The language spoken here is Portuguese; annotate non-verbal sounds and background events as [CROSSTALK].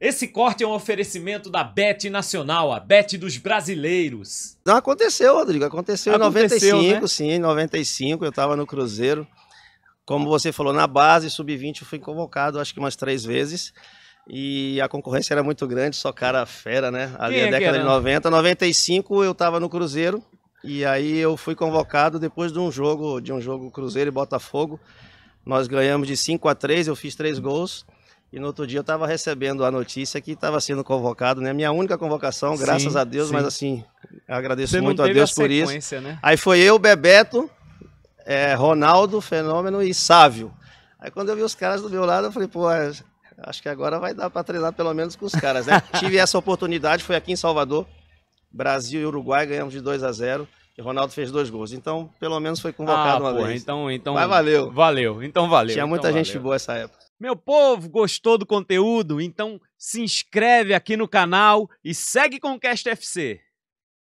Esse corte é um oferecimento da Bet Nacional, a Bet dos brasileiros. Não aconteceu, Rodrigo. Aconteceu, aconteceu em 95, né? sim, em 95. Eu estava no Cruzeiro. Como você falou, na base, sub-20, eu fui convocado acho que umas três vezes. E a concorrência era muito grande, só cara fera, né? Ali Quem é a década de 90. 95 eu estava no Cruzeiro. E aí eu fui convocado depois de um jogo, de um jogo Cruzeiro e Botafogo. Nós ganhamos de 5 a 3, eu fiz três gols. E no outro dia eu estava recebendo a notícia que estava sendo convocado, né? Minha única convocação, graças sim, a Deus, sim. mas assim, agradeço muito a Deus a por isso. Né? Aí foi eu, Bebeto, é, Ronaldo, Fenômeno e Sávio. Aí quando eu vi os caras do meu lado, eu falei, pô, é, acho que agora vai dar para treinar pelo menos com os caras, né? [LAUGHS] Tive essa oportunidade, foi aqui em Salvador, Brasil e Uruguai, ganhamos de 2 a 0 e Ronaldo fez dois gols. Então, pelo menos foi convocado ah, uma pô, vez. Então, então, Mas valeu. Valeu, então valeu. Tinha muita então, gente valeu. boa essa época. Meu povo, gostou do conteúdo? Então se inscreve aqui no canal e segue com o Cast FC.